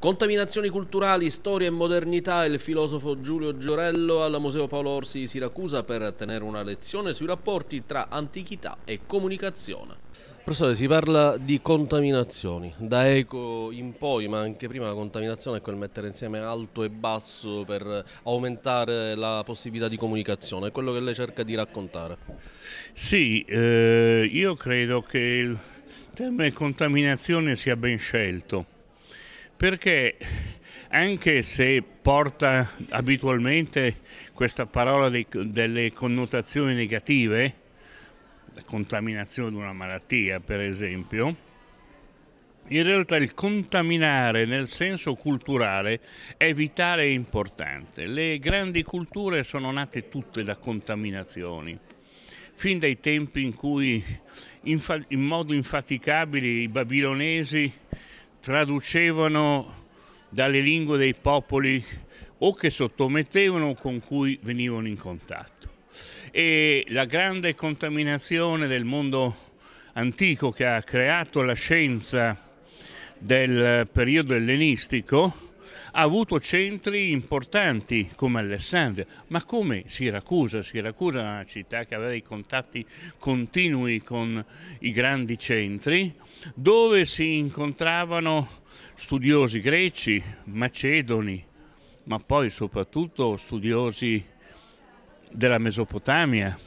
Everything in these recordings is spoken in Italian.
Contaminazioni culturali, storia e modernità, il filosofo Giulio Giorello al Museo Paolo Orsi di Siracusa per tenere una lezione sui rapporti tra antichità e comunicazione. Professore, si parla di contaminazioni, da Eco in poi, ma anche prima la contaminazione è quel mettere insieme alto e basso per aumentare la possibilità di comunicazione, è quello che lei cerca di raccontare. Sì, eh, io credo che il termine contaminazione sia ben scelto perché anche se porta abitualmente questa parola dei, delle connotazioni negative, la contaminazione di una malattia per esempio, in realtà il contaminare nel senso culturale è vitale e importante. Le grandi culture sono nate tutte da contaminazioni fin dai tempi in cui in, modo infaticabile i babilonesi traducevano dalle lingue dei popoli o che sottomettevano o con cui venivano in contatto. E la grande contaminazione del mondo antico che ha creato la scienza del periodo ellenistico ha avuto centri importanti come Alessandria, ma come Siracusa? Siracusa era una città che aveva i contatti continui con i grandi centri, dove si incontravano studiosi greci, macedoni, ma poi soprattutto studiosi della Mesopotamia,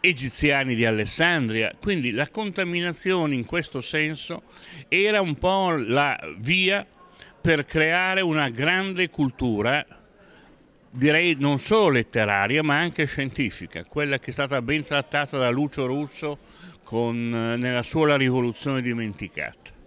egiziani di Alessandria, quindi la contaminazione in questo senso era un po' la via per creare una grande cultura, direi non solo letteraria ma anche scientifica, quella che è stata ben trattata da Lucio Russo con, eh, nella sua La rivoluzione dimenticata.